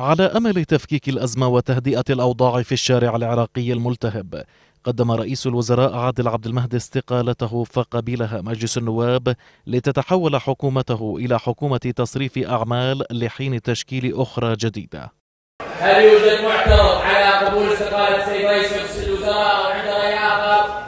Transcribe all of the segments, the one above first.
على امل تفكيك الازمه وتهدئه الاوضاع في الشارع العراقي الملتهب قدم رئيس الوزراء عادل عبد المهدي استقالته فقبلها مجلس النواب لتتحول حكومته الى حكومه تصريف اعمال لحين تشكيل اخرى جديده. هل يوجد معترض على قبول استقاله السيد رئيس مجلس الوزراء او عند راي اخر؟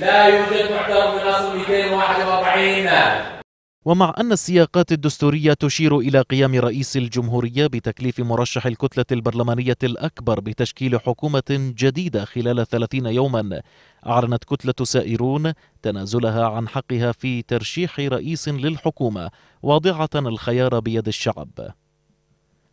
لا يوجد معترض من اصل 241 ومع أن السياقات الدستورية تشير إلى قيام رئيس الجمهورية بتكليف مرشح الكتلة البرلمانية الأكبر بتشكيل حكومة جديدة خلال 30 يوما أعلنت كتلة سائرون تنازلها عن حقها في ترشيح رئيس للحكومة واضعة الخيار بيد الشعب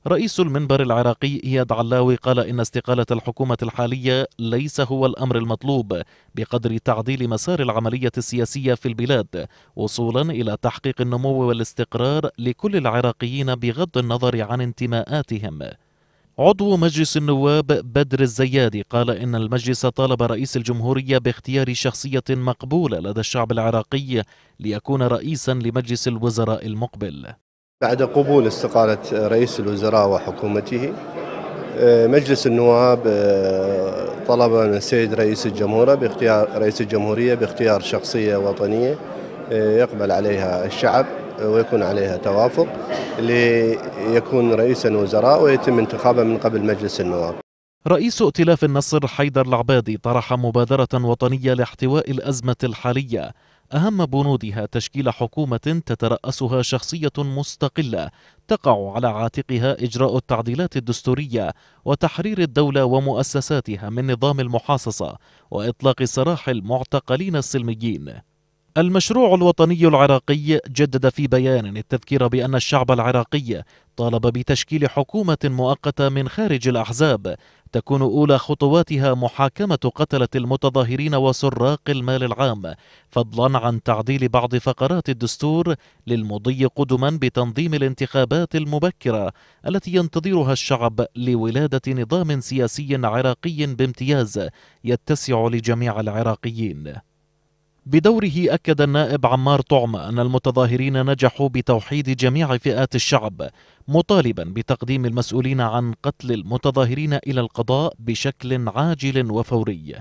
رئيس المنبر العراقي إياد علاوي قال إن استقالة الحكومة الحالية ليس هو الأمر المطلوب بقدر تعديل مسار العملية السياسية في البلاد وصولا إلى تحقيق النمو والاستقرار لكل العراقيين بغض النظر عن انتماءاتهم عضو مجلس النواب بدر الزيادي قال إن المجلس طالب رئيس الجمهورية باختيار شخصية مقبولة لدى الشعب العراقي ليكون رئيسا لمجلس الوزراء المقبل بعد قبول استقالة رئيس الوزراء وحكومته آه، مجلس النواب آه، طلب من السيد رئيس الجمهورية باختيار رئيس الجمهورية باختيار شخصية وطنية آه، يقبل عليها الشعب ويكون عليها توافق ليكون رئيسا وزراء ويتم انتخابه من قبل مجلس النواب رئيس ائتلاف النصر حيدر العبادي طرح مبادرة وطنية لاحتواء الأزمة الحالية أهم بنودها تشكيل حكومة تترأسها شخصية مستقلة تقع على عاتقها إجراء التعديلات الدستورية وتحرير الدولة ومؤسساتها من نظام المحاصصة وإطلاق سراح المعتقلين السلميين المشروع الوطني العراقي جدد في بيان التذكير بأن الشعب العراقي طالب بتشكيل حكومة مؤقتة من خارج الأحزاب تكون أولى خطواتها محاكمة قتلة المتظاهرين وسراق المال العام فضلا عن تعديل بعض فقرات الدستور للمضي قدما بتنظيم الانتخابات المبكرة التي ينتظرها الشعب لولادة نظام سياسي عراقي بامتياز يتسع لجميع العراقيين بدوره أكد النائب عمار طعمة أن المتظاهرين نجحوا بتوحيد جميع فئات الشعب مطالبا بتقديم المسؤولين عن قتل المتظاهرين إلى القضاء بشكل عاجل وفوري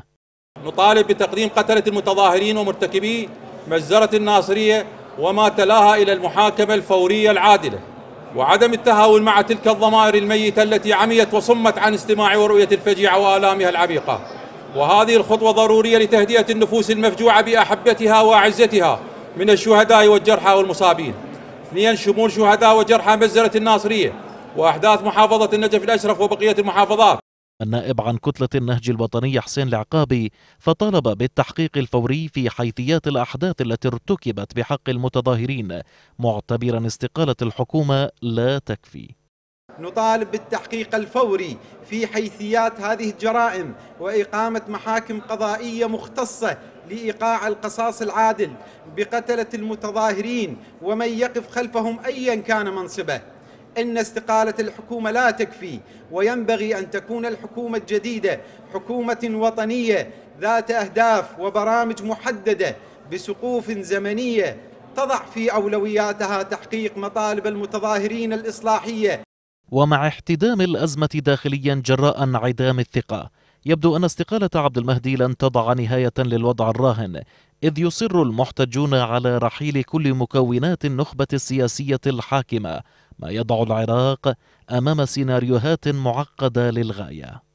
نطالب بتقديم قتلة المتظاهرين ومرتكبي مجزرة الناصرية وما تلاها إلى المحاكمة الفورية العادلة وعدم التهاون مع تلك الضمائر الميتة التي عميت وصمت عن استماع ورؤية الفجيعة وآلامها العميقة وهذه الخطوة ضرورية لتهدئة النفوس المفجوعة بأحبتها وأعزتها من الشهداء والجرحى والمصابين اثنين شمول شهداء وجرحى مزرة الناصرية وأحداث محافظة النجف الأشرف وبقية المحافظات النائب عن كتلة النهج الوطني حسين العقابي فطالب بالتحقيق الفوري في حيثيات الأحداث التي ارتكبت بحق المتظاهرين معتبرا استقالة الحكومة لا تكفي نطالب بالتحقيق الفوري في حيثيات هذه الجرائم وإقامة محاكم قضائية مختصة لإيقاع القصاص العادل بقتلة المتظاهرين ومن يقف خلفهم أيا كان منصبه إن استقالة الحكومة لا تكفي وينبغي أن تكون الحكومة الجديدة حكومة وطنية ذات أهداف وبرامج محددة بسقوف زمنية تضع في أولوياتها تحقيق مطالب المتظاهرين الإصلاحية ومع احتدام الأزمة داخليا جراء انعدام الثقة يبدو أن استقالة عبد المهدي لن تضع نهاية للوضع الراهن إذ يصر المحتجون على رحيل كل مكونات النخبة السياسية الحاكمة ما يضع العراق أمام سيناريوهات معقدة للغاية